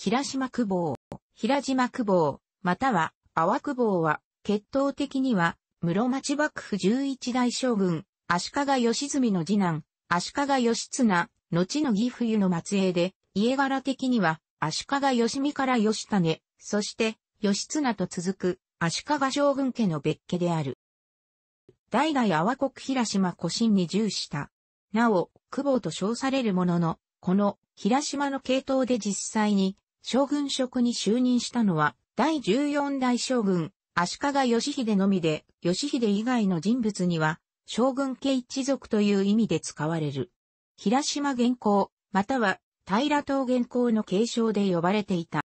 平島久保、平島久保、または阿波久保は、血統的には、室町幕府十一代将軍、足利義澄の次男、足利義綱、後の義湯の末裔で、家柄的には、足利義美から義種、そして、義綱と続く、足利将軍家の別家である。代々阿波国平島古神に従した。なお、久保と称されるものの、この、平島の系統で実際に、将軍職に就任したのは、第14代将軍、足利義秀のみで、義秀以外の人物には、将軍家一族という意味で使われる。平島原稿、または平等原稿の継承で呼ばれていた。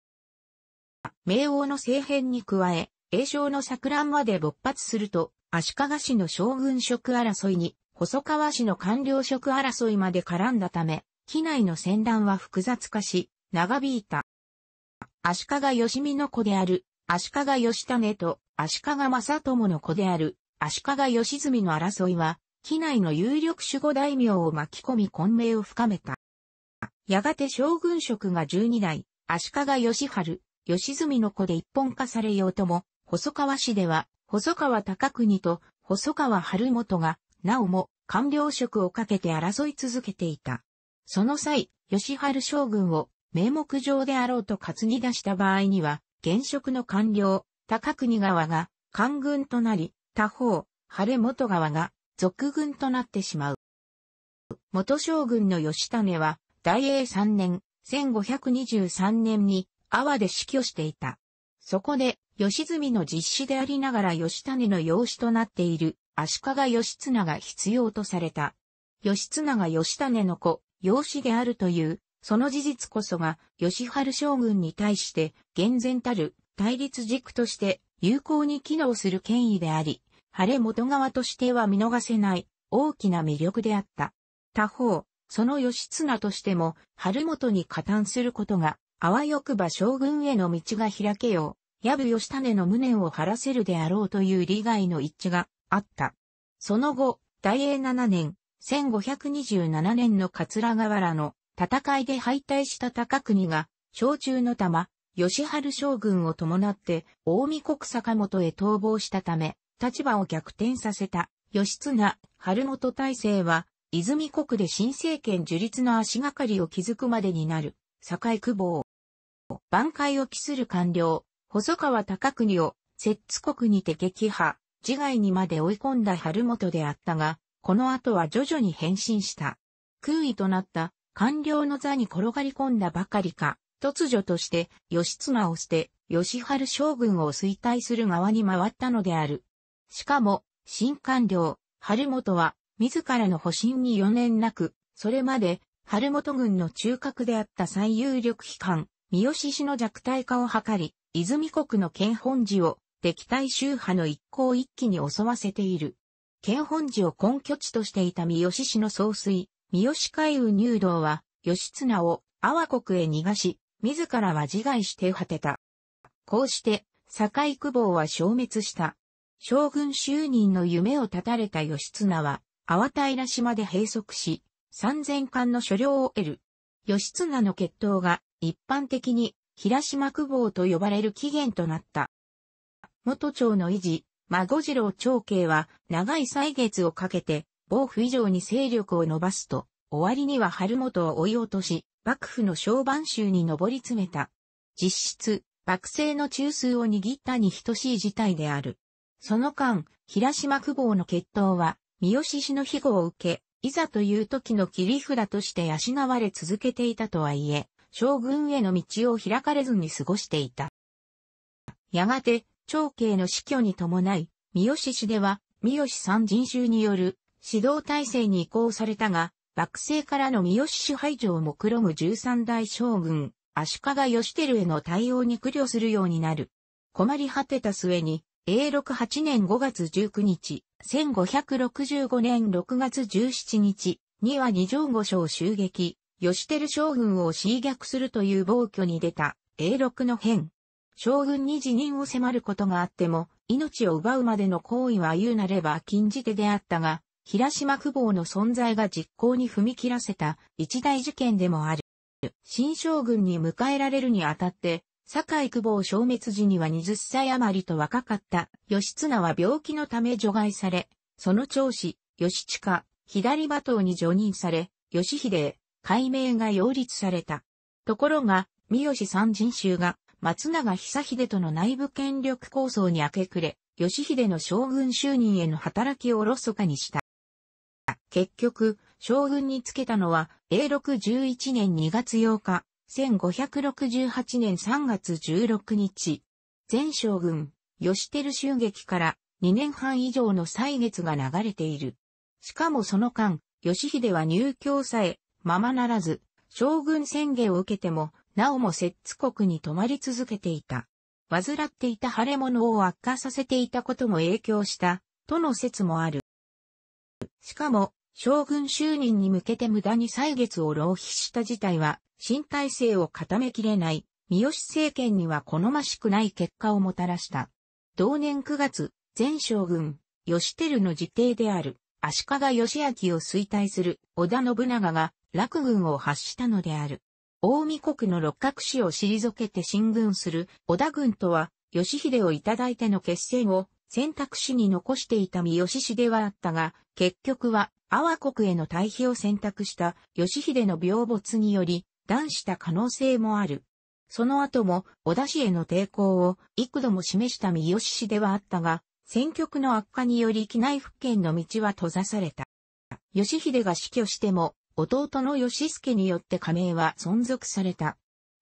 明王の政変に加え、栄称の錯乱まで勃発すると、足利氏の将軍職争いに、細川氏の官僚職争いまで絡んだため、機内の戦乱は複雑化し、長引いた。足利義美の子である、足利義種と足利正友の子である、足利義澄の争いは、機内の有力守護大名を巻き込み混迷を深めた。やがて将軍職が十二代、足利義春、義澄の子で一本化されようとも、細川氏では、細川高国と細川春元が、なおも官僚職をかけて争い続けていた。その際、義春将軍を名目上であろうと担ぎ出した場合には、現職の官僚、高国側が官軍となり、他方、晴れ元川が俗軍となってしまう。元将軍の義種は、大英3年、1523年に、阿波で死去していた。そこで、義澄の実施でありながら義種の養子となっている、足利義綱が必要とされた。義綱が義種の子、養子であるというその事実こそが、吉春将軍に対して、厳然たる対立軸として有効に機能する権威であり、晴れ元側としては見逃せない大きな魅力であった。他方、その義綱としても、春元に加担することが、あわよくば将軍への道が開けよう、やぶ義種の無念を晴らせるであろうという利害の一致があった。その後、大英7年、1527年の桂川原の戦いで敗退した高国が、小中の玉、吉春将軍を伴って、大見国坂本へ逃亡したため、立場を逆転させた、吉綱、春元大制は、泉国で新政権樹立の足がかりを築くまでになる、境久保。挽回を期する官僚、細川高国を、摂津国にて撃破、自害にまで追い込んだ春元であったが、この後は徐々に変身した。空位となった官僚の座に転がり込んだばかりか、突如として、義綱を捨て、義春将軍を衰退する側に回ったのである。しかも、新官僚、春元は、自らの保身に余念なく、それまで、春元軍の中核であった最有力機関、三好氏の弱体化を図り、泉国の県本寺を、敵対宗派の一向一揆に襲わせている。県本寺を根拠地としていた三好氏の総帥、三好海運入道は、義綱を阿波国へ逃がし、自らは自害して果てた。こうして、境久保は消滅した。将軍就任の夢を絶たれた義綱は、阿波平島で閉塞し、三千貫の所領を得る。義綱の血統が一般的に平島久保と呼ばれる起源となった。元朝の維持、孫次郎長慶は長い歳月をかけて暴府以上に勢力を伸ばすと、終わりには春元を追い落とし、幕府の小番衆に上り詰めた。実質、幕政の中枢を握ったに等しい事態である。その間、平島久保の決闘は、三好氏の庇護を受け、いざという時の切り札として養われ続けていたとはいえ、将軍への道を開かれずに過ごしていた。やがて、長兄の死去に伴い、三好氏では、三好三人衆による指導体制に移行されたが、幕政からの三好支配上も黒む十三代将軍、足利義輝への対応に苦慮するようになる。困り果てた末に、永禄8年5月19日、1565年6月17日には二条五将襲撃、義輝将軍を侵略するという暴挙に出た永禄の変。将軍に辞任を迫ることがあっても、命を奪うまでの行為は言うなれば禁じ手であったが、平島久保の存在が実行に踏み切らせた一大事件でもある。新将軍に迎えられるにあたって、堺井久保消滅時には20歳余りと若かった義綱は病気のため除外され、その長子、義近、左馬頭に除任され、義秀、改名が擁立された。ところが、三好三人衆が、松永久秀との内部権力構想に明け暮れ、義秀の将軍就任への働きをおろそかにした。結局、将軍につけたのは、永禄11年2月8日、1568年3月16日。前将軍、吉照襲撃から2年半以上の歳月が流れている。しかもその間、吉秀は入教さえ、ままならず、将軍宣言を受けても、なおも摂津国に泊まり続けていた。患っていた腫れ物を悪化させていたことも影響した、との説もある。しかも、将軍就任に向けて無駄に歳月を浪費した事態は、新体制を固めきれない、三好政権には好ましくない結果をもたらした。同年9月、前将軍、吉照の自邸である、足利義明を衰退する織田信長が落軍を発したのである。大見国の六角氏を退けて進軍する織田軍とは、義秀をいただいての決戦を選択肢に残していた三好氏ではあったが、結局は、阿波国への退避を選択した義秀の病没により、断した可能性もある。その後も、小田氏への抵抗を幾度も示した三好氏ではあったが、戦局の悪化により機内復権の道は閉ざされた。義秀が死去しても、弟の義助によって加盟は存続された。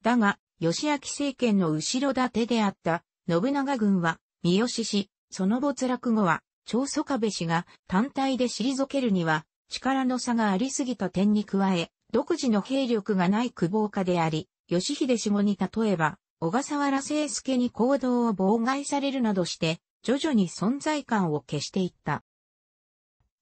だが、義明政権の後ろ盾であった、信長軍は、三好氏、その没落後は、長宗我部氏が単体で退けるには、力の差がありすぎた点に加え、独自の兵力がない久保家であり、義秀氏後に例えば、小笠原聖介に行動を妨害されるなどして、徐々に存在感を消していった。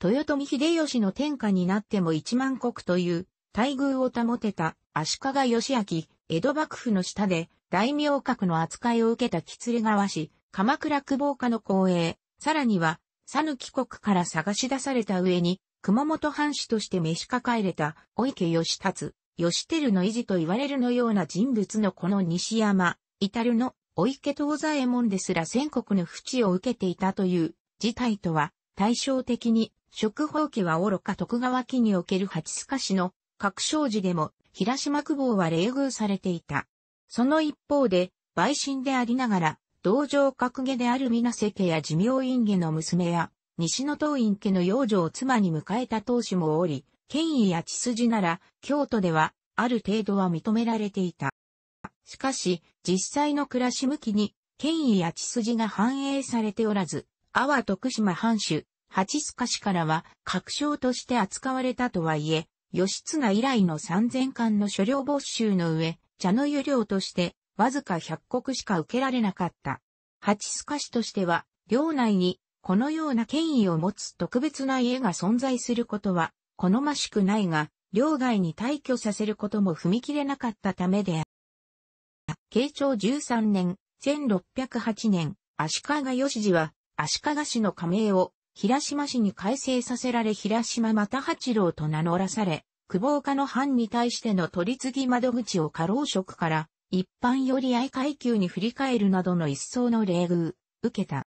豊臣秀吉の天下になっても一万国という待遇を保てた足利義明、江戸幕府の下で大名格の扱いを受けた吉連川氏、鎌倉久保岡の光栄、さらには、讃岐国から探し出された上に、熊本藩主として召し抱えれた、お池義達、義輝の維持と言われるのような人物のこの西山、至るの、お池東左衛門ですら全国の淵を受けていたという、事態とは、対照的に、食宝家は愚か徳川家における八須賀市の、各商事でも、平島久保は冷遇されていた。その一方で、陪信でありながら、道場格下である水瀬家や寿命院家の娘や、西野東院家の養女を妻に迎えた当主もおり、権威や血筋なら、京都では、ある程度は認められていた。しかし、実際の暮らし向きに、権威や血筋が反映されておらず、阿波徳島藩主、八須賀氏からは、確証として扱われたとはいえ、義綱以来の三千貫の所領没収の上、茶の湯量として、わずか100国しか受けられなかった。ハチスカ氏としては、領内にこのような権威を持つ特別な家が存在することは好ましくないが、領外に退去させることも踏み切れなかったためである。慶長13年、1608年、足利義次は、足利氏の加盟を、平島氏に改正させられ平島又八郎と名乗らされ、久保岡の藩に対しての取り次ぎ窓口を過労職から一般より愛階級に振り返るなどの一層の礼遇、受けた。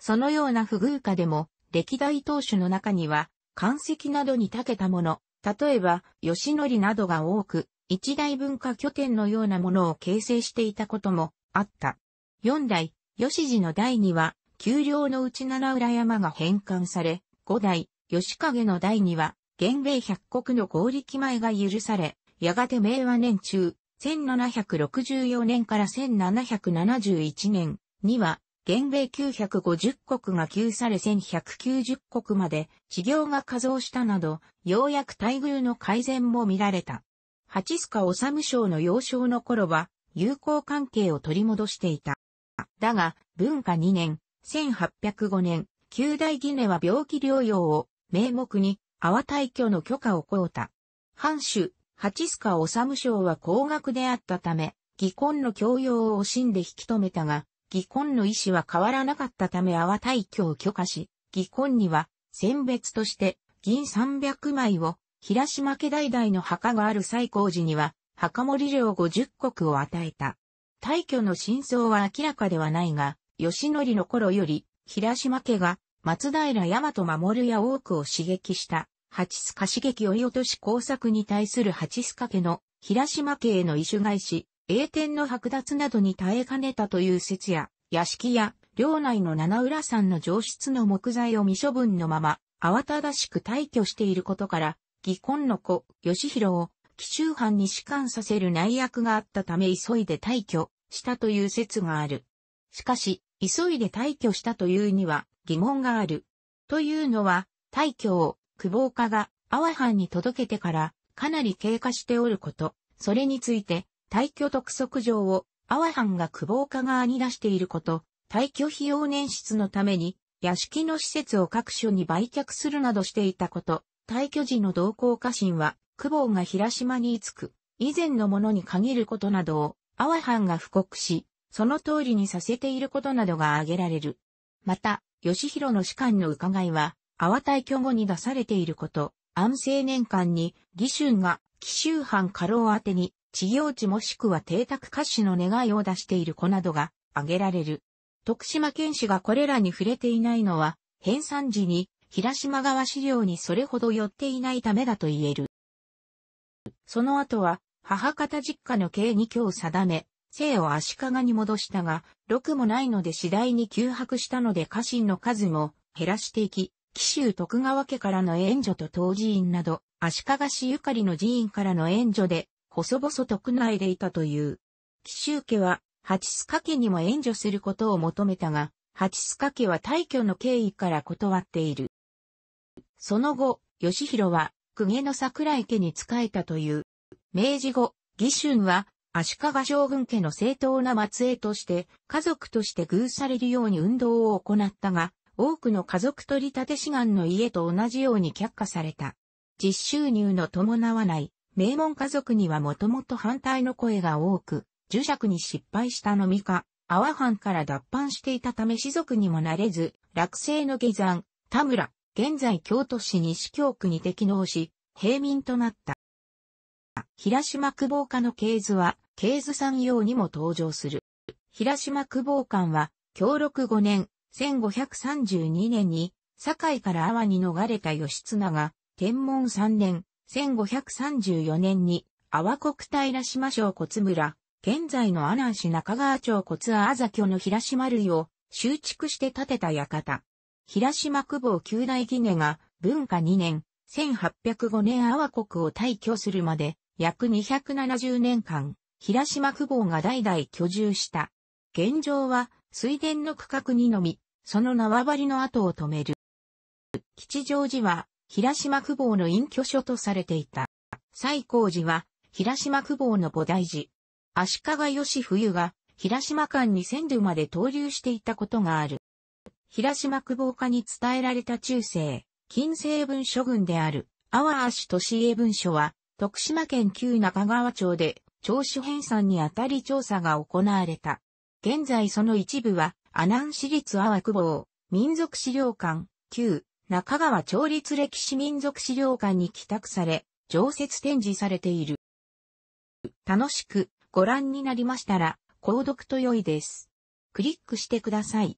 そのような不遇下でも、歴代当主の中には、関石などに長けたもの、例えば、吉則などが多く、一大文化拠点のようなものを形成していたこともあった。四代、吉次の代には、丘陵の内七浦山が返還され、五代、吉影の代には、元米百国の合力前が許され、やがて明和年中、1764年から1771年には、現米950国が給され1190国まで、治療が加増したなど、ようやく待遇の改善も見られた。八須賀治省の幼少の頃は、友好関係を取り戻していた。だが、文化2年、1805年、旧大ギネは病気療養を名目に、阿波退去の許可を請うた。藩主、八須賀治賞は高額であったため、義婚の強要を惜しんで引き止めたが、義婚の意思は変わらなかったため阿波退去を許可し、義婚には、選別として、銀300枚を、平島家代々の墓がある西光寺には、墓守領50国を与えた。退去の真相は明らかではないが、吉則の頃より、平島家が、松平大和守や多くを刺激した。八須賀茂木追落とし工作に対する八須賀家の平島家への異種返し、栄天の剥奪などに耐えかねたという説や、屋敷や領内の七浦山の上質の木材を未処分のまま、慌ただしく退去していることから、義婚の子、義弘を、紀州藩に仕官させる内役があったため急いで退去したという説がある。しかし、急いで退去したというには疑問がある。というのは、退去を久保岡が阿波藩に届けてからかなり経過しておること、それについて、退去督促状を阿波藩が久保岡側に出していること、退去費用捻出のために、屋敷の施設を各所に売却するなどしていたこと、退去時の同行家臣は、久保が平島に居つく、以前のものに限ることなどを、阿波藩が布告し、その通りにさせていることなどが挙げられる。また、吉弘の士官の伺いは、阿波退去後に出されていること、安政年間に、義春が、紀州藩家老宛に、治療地もしくは邸宅歌手の願いを出している子などが挙げられる。徳島県氏がこれらに触れていないのは、編纂時に、平島川資料にそれほど寄っていないためだと言える。その後は、母方実家の計に今日定め、生を足利に戻したが、ろもないので次第に休泊したので家臣の数も減らしていき、紀州徳川家からの援助と当寺院など、足利氏ゆかりの寺院からの援助で、細々徳内でいたという。紀州家は、八須賀家にも援助することを求めたが、八須賀家は退去の経緯から断っている。その後、義弘は、公家の桜井家に仕えたという。明治後、義春は、足利将軍家の正当な末裔として、家族として偶されるように運動を行ったが、多くの家族取り立て志願の家と同じように却下された。実収入の伴わない名門家族にはもともと反対の声が多く、受釈に失敗したのみか、阿波藩から脱藩していたため士族にもなれず、落成の下山、田村、現在京都市西京区に適納し、平民となった。平島久保家の系図は、系図産業にも登場する。平島久保館は、協力5年、1532年に、堺から阿波に逃れた義綱が、天文3年、1534年に、阿波国平島省骨村、現在の阿南市中川町骨阿座居の平島類を修築して建てた館。平島久保九大義ネが文化2年、1805年阿波国を退去するまで、約270年間、平島久保が代々居住した。現状は、水田の区画にのみ、その縄張りの跡を止める。吉祥寺は、平島久保の隠居所とされていた。西光寺は、平島久保の菩提寺。足利義冬が、平島間に仙流まで投留していたことがある。平島久保家に伝えられた中世、近世文書群である、阿波足利英文書は、徳島県旧中川町で、長州編纂にあたり調査が行われた。現在その一部は、阿南市立阿波久保、民族資料館、旧、中川町立歴史民族資料館に帰宅され、常設展示されている。楽しくご覧になりましたら、購読と良いです。クリックしてください。